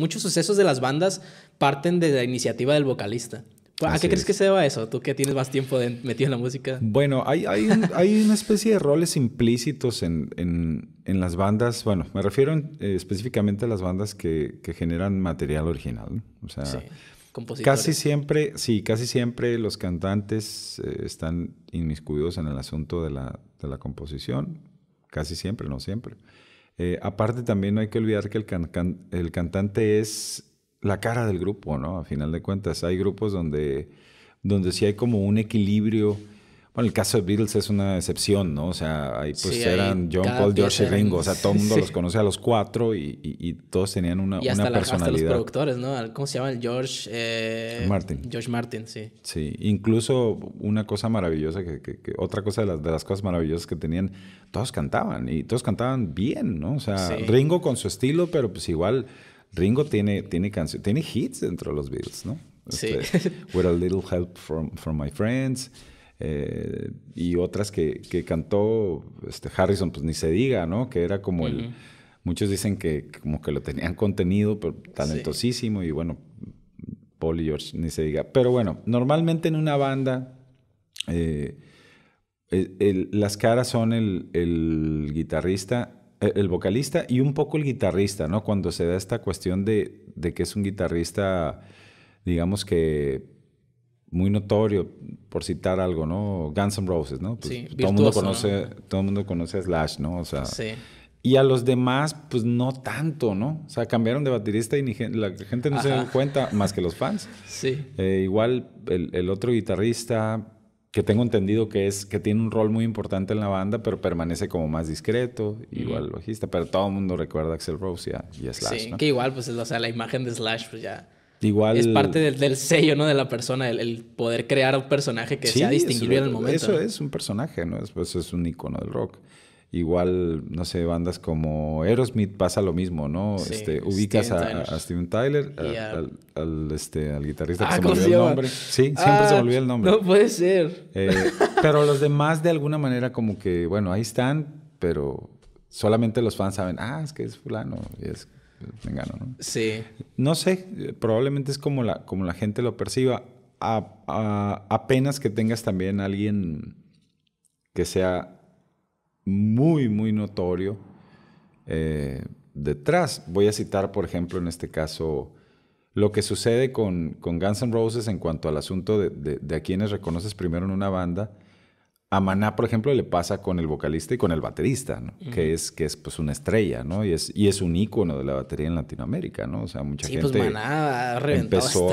muchos sucesos de las bandas parten de la iniciativa del vocalista. ¿A qué crees que se deba eso? Tú que tienes más tiempo metido en la música. Bueno, hay, una especie de roles implícitos en, las bandas. Bueno, me refiero eh, específicamente a las bandas que, generan material original. sí. Casi siempre, sí, casi siempre los cantantes eh, están inmiscuidos en el asunto de la, de la composición. Casi siempre, no siempre. Eh, aparte también no hay que olvidar que el, cantante es la cara del grupo, ¿no? A final de cuentas, hay grupos donde, donde sí hay como un equilibrio bueno, el caso de Beatles es una excepción, ¿no? O sea, ahí pues eran John, Paul, George y Ringo. O sea, todo el mundo los conoce a los cuatro y, todos tenían una, personalidad. los productores, ¿no? ¿Cómo se llama? El George... Eh, Martin. George Martin, sí. Sí. Incluso una cosa maravillosa, que, otra cosa de las, de las, cosas maravillosas que tenían, todos cantaban y todos cantaban bien, ¿no? O sea, Ringo con su estilo, pero pues igual... Ringo tiene, tiene, tiene hits dentro de los Beatles, ¿no? sí. Este, With a little help from, from my friends. Eh, y otras que, cantó este, Harrison, pues ni se diga, ¿no? Que era como el... Muchos dicen que como que lo tenían contenido, pero talentosísimo y bueno, Paul George ni se diga. Pero bueno, normalmente en una banda eh, las caras son el, guitarrista, e, el vocalista y un poco el guitarrista, ¿no? Cuando se da esta cuestión de, de que es un guitarrista, digamos que muy notorio, por citar algo, ¿no? Guns N' Roses, ¿no? Pues sí, todo el mundo conoce, todo el mundo conoce a Slash, ¿no? O sea, sí. Y a los demás, pues no tanto, ¿no? O sea, cambiaron de baterista y la gente no se da cuenta, más que los fans. Sí. Eh, igual el, otro guitarrista, que tengo entendido que es, que tiene un rol muy importante en la banda, pero permanece como más discreto, igual bajista, pero todo el mundo recuerda a Axel Rose y a, y Slash. Sí, que igual, pues, o sea, la imagen de Slash, pues ya Igual... Es parte del, sello, ¿no? De la persona, el, poder crear un personaje que sea distinguible en el momento. Eso es un personaje, ¿no? Es, pues, es un icono del rock. Igual, no sé, bandas como Aerosmith pasa lo mismo, ¿no? este, ubicas a, Steven Tyler, este, Al, guitarrista que ah, se me el nombre. Sí, siempre se me ah, el nombre. No puede ser. Eh, pero los demás, de alguna manera, como que, bueno, ahí están, pero solamente los fans saben, ah, es que es fulano. Y es ¿no? Sí. No sé, probablemente es como la, como la gente lo perciba. apenas que tengas también alguien que sea muy, muy notorio eh, detrás. Voy a citar, por ejemplo, en este caso, lo que sucede con, Guns N' Roses en cuanto al asunto de, de a quienes reconoces primero en una banda a Maná, por ejemplo, le pasa con el vocalista y con el baterista, ¿no? que es, que es pues, una estrella, ¿no? Y es, y es un ícono de la batería en Latinoamérica, ¿no? O sea, mucha pues, gente pues Maná empezó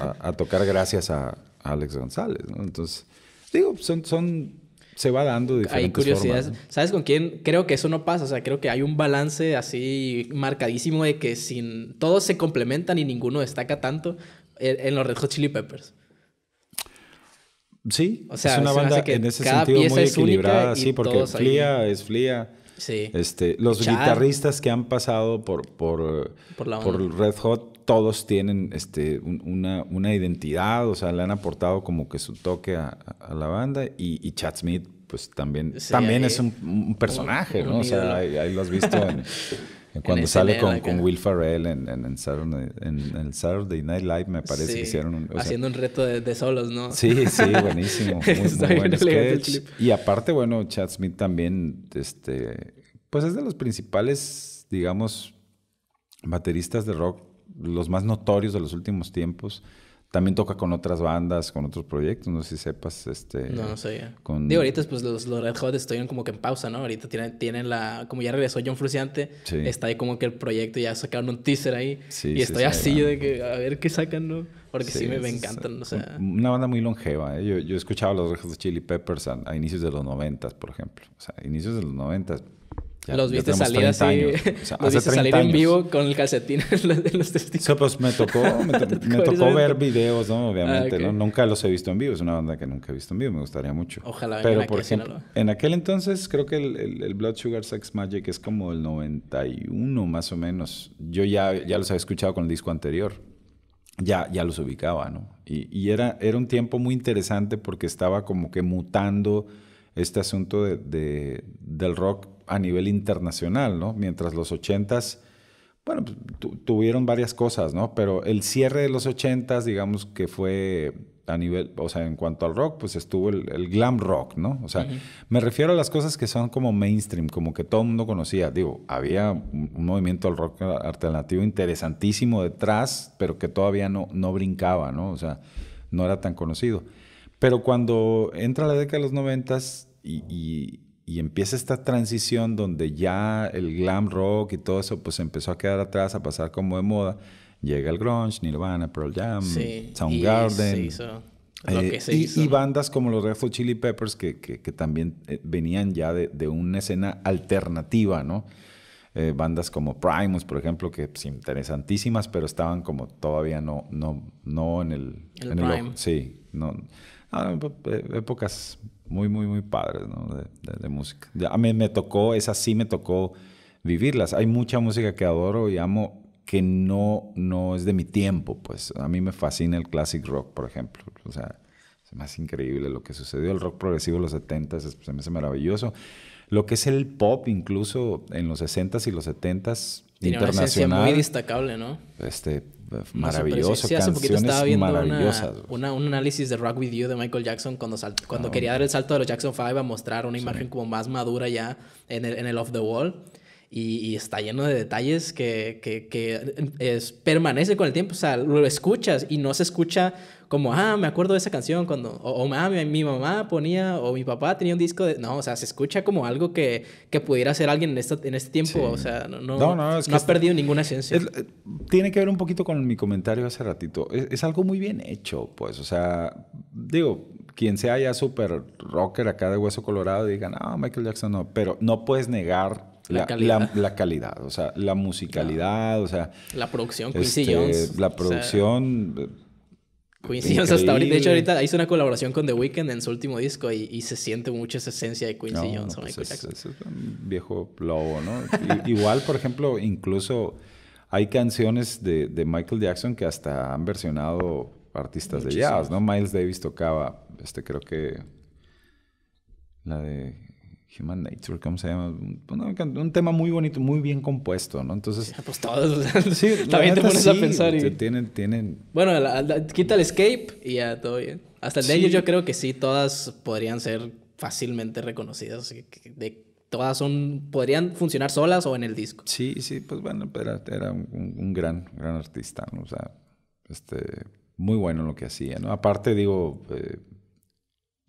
a, tocar gracias a, Alex González, ¿no? Entonces, digo, son, se va dando de diferentes Hay curiosidades. ¿Sabes con quién? Creo que eso no pasa. O sea, creo que hay un balance así marcadísimo de que sin... Todos se complementan y ninguno destaca tanto en, eh, en los Red Hot Chili Peppers. Sí, es una banda en ese sentido muy equilibrada, sí, porque Flia es Flia. Sí. Este, los guitarristas que han pasado por, por, por, Red Hot, todos tienen este, una, una, identidad, o sea, le han aportado como que su toque a, la banda. Y, y, Chad Smith, pues también, también es un, personaje, ¿no? o sea, ahí, lo has visto en, Cuando sale con, Will Ferrell en, el Saturday Night Live, me parece que hicieron un... haciendo un reto de, solos, ¿no? Sí, sí, buenísimo. Muy, buen sketch. Y aparte, bueno, Chad Smith también, este, pues es de los principales, digamos, bateristas de rock, los más notorios de los últimos tiempos. También toca con otras bandas, con otros proyectos, no sé si sepas, este... No, no sé Digo, ahorita pues los, Red Hot están como que en pausa, ¿no? Ahorita tienen, tienen la... Como ya regresó John Fruciante, está ahí como que el proyecto, ya sacaron un teaser ahí. Sí, y estoy así yo de que a ver qué sacan, ¿no? Porque sí, me, encantan, Una banda muy longeva, ¿eh? Yo, yo escuchaba los Red Hot Chili Peppers a, inicios de los noventas, por ejemplo. O sea, inicios de los noventas los viste salir así. los viste salir en vivo con el calcetín en los, testigos. pues me tocó, me, tocó ver videos, ¿no? Obviamente, ah, ¿no? Nunca los he visto en vivo. Es una banda que nunca he visto en vivo. Me gustaría mucho. Ojalá Pero, por ejemplo, en aquel entonces creo que el, Blood Sugar Sex Magic es como el 91 más o menos. Yo ya, ya los había escuchado con el disco anterior. Ya, ya los ubicaba, ¿no? Y, y era, era un tiempo muy interesante porque estaba como que mutando este asunto de, de, del rock a nivel internacional, ¿no? Mientras los 80s, bueno, pues, tuvieron varias cosas, ¿no? Pero el cierre de los 80s, digamos que fue a nivel, o sea, en cuanto al rock, pues estuvo el, glam rock, ¿no? O sea, me refiero a las cosas que son como mainstream, como que todo el mundo conocía. Digo, había un, movimiento al rock alternativo interesantísimo detrás, pero que todavía no, no brincaba, ¿no? O sea, no era tan conocido. Pero cuando entra la década de los noventas y y empieza esta transición donde ya el glam rock y todo eso pues empezó a quedar atrás, a pasar como de moda. Llega el grunge, Nirvana, Pearl Jam, Soundgarden. Y, bandas como los Red Chili Peppers que, también eh, venían ya de, de, una escena alternativa, ¿no? Eh, bandas como Primus, por ejemplo, que pues, interesantísimas, pero estaban como todavía no, no, no en el... en sí, no, e-, épocas muy, muy, muy padres de, música. A mí me tocó, esa sí me tocó vivirlas. Hay mucha música que adoro y amo que no, no es de mi tiempo, pues a mí me fascina el classic rock, por ejemplo. O sea, es más increíble lo que sucedió. El rock progresivo de los 70 pues, se me hace maravilloso lo que es el pop, incluso en los 60s y los 70s, Tiene internacional. muy destacable, ¿no? Este, eh, maravilloso, sí, hace poquito estaba un análisis de Rock With You de Michael Jackson cuando, cuando ah, quería dar el salto de los Jackson 5 a mostrar una imagen como más madura ya en el, en el Off The Wall y, está lleno de detalles que, que, permanece con el tiempo, o sea, lo escuchas y no se escucha como, ah, me acuerdo de esa canción cuando, o, ah, mi, mamá ponía, o mi papá tenía un disco de, no, o sea, se escucha como algo que, pudiera ser alguien en, en este tiempo, o sea, no, ha perdido ninguna esencia. Eh, tiene que ver un poquito con mi comentario hace ratito, es, algo muy bien hecho, pues, o sea, digo, quien sea ya súper rocker acá de Hueso Colorado diga, no, Michael Jackson no, pero no puedes negar la, calidad. o sea, la musicalidad, o sea... La producción, Quincy este, Jones. La producción... Quincy Jones hasta ahorita, de hecho ahorita hizo una colaboración con The Weeknd en su último disco y, se siente mucho esa esencia de Quincy Jones. No, pues es, un viejo lobo, ¿no? Igual, por ejemplo, incluso hay canciones de, Michael Jackson que hasta han versionado artistas de jazz, ¿no? Miles Davis tocaba, este creo que la de Human Nature, ¿cómo se llama? Un, tema muy bonito, muy bien compuesto, ¿no? Entonces... Pues todos, sí, también te pones a pensar y... Tienen, tienen... Bueno, quita el escape y ya todo bien. Hasta el de ellos yo creo que sí, todas podrían ser fácilmente reconocidas. De, todas son, podrían funcionar solas o en el disco. Sí, sí, pues bueno, era, era un, gran, gran artista, ¿no? O sea, este, muy bueno lo que hacía, ¿no? Aparte, digo... Eh,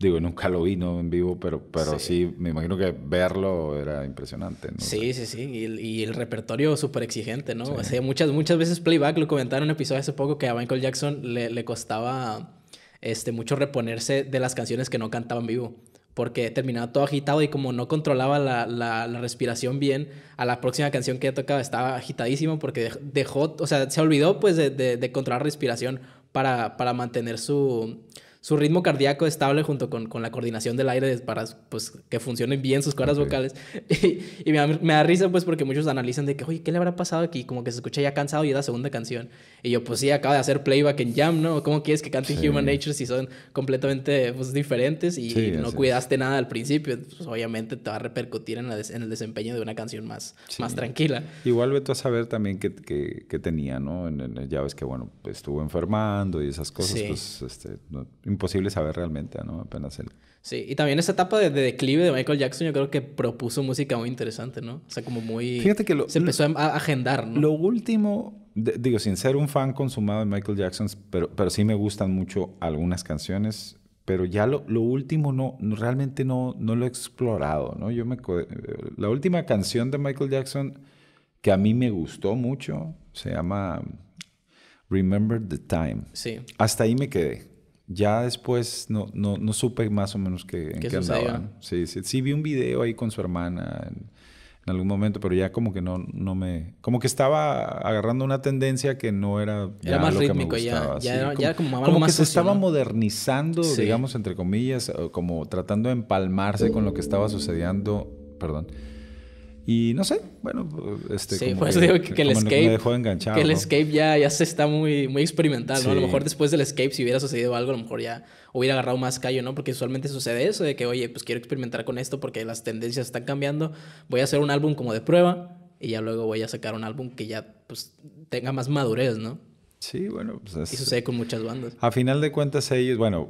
Digo, nunca lo vi ¿no? en vivo, pero, pero sí. me imagino que verlo era impresionante. Sí, sí, sí. Y, el repertorio súper exigente, ¿no? O sea, muchas, muchas veces playback, lo comentaron en un episodio hace poco que a Michael Jackson le, le costaba este, mucho reponerse de las canciones que no cantaba en vivo. Porque terminaba todo agitado y como no controlaba la, la, respiración bien, a la próxima canción que tocaba estaba agitadísimo porque dejó, o sea, se olvidó pues de, de, de controlar respiración para, para mantener su su ritmo cardíaco estable junto con, con la coordinación del aire para pues, que funcionen bien sus cuerdas vocales. Y, me, da, risa pues porque muchos analizan de que, oye, ¿qué le habrá pasado aquí? Como que se escucha ya cansado y es la segunda canción. Y yo, pues sí, acaba de hacer playback en Jam, ¿no? ¿Cómo quieres que cante Human Nature si son completamente pues, diferentes y no cuidaste nada al principio? Pues, obviamente te va a repercutir en, la en el desempeño de una canción más, más tranquila. Igual vete a saber también qué, tenía, ¿no? En, ya ves que, bueno, estuvo enfermando y esas cosas, pues, este, no, imposible saber realmente, ¿no? Apenas él. Sí, y también esa etapa de, declive de Michael Jackson, yo creo que propuso música muy interesante, ¿no? O sea, como muy. Fíjate que lo, se empezó em, a agendar, ¿no? Lo último, digo, sin ser un fan consumado de Michael Jackson, pero, pero sí me gustan mucho algunas canciones pero ya lo, último no, no, realmente no, no lo he explorado, ¿no? Yo me, eh, la última canción de Michael Jackson que a mí me gustó mucho se llama Remember the Time. Sí. Hasta ahí me quedé. Ya después no, no, supe más o menos que, en qué, andaba. Sí, sí, sí, vi un video ahí con su hermana en, algún momento, pero ya como que no, no me... Como que estaba agarrando una tendencia que no era, era más rítmico, Ya, como, como, que se estaba modernizando, digamos, entre comillas, como tratando de empalmarse con lo que estaba sucediendo, perdón, y no sé, bueno, este, sí, como digo que, el escape, me dejó que el escape ya, ya se está muy, muy experimental, ¿no? A lo mejor después del escape, si hubiera sucedido algo, a lo mejor ya hubiera agarrado más callo, ¿no? Porque usualmente sucede eso de que, oye, pues quiero experimentar con esto porque las tendencias están cambiando, voy a hacer un álbum como de prueba y ya luego voy a sacar un álbum que ya pues tenga más madurez, ¿no? Sí, bueno, pues... Y sucede con muchas bandas. A final de cuentas ellos, bueno,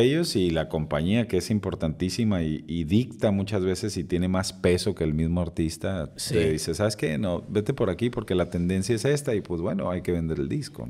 ellos y la compañía, que es importantísima y, dicta muchas veces y tiene más peso que el mismo artista, te dice, ¿sabes qué? No, vete por aquí porque la tendencia es esta y pues bueno, hay que vender el disco.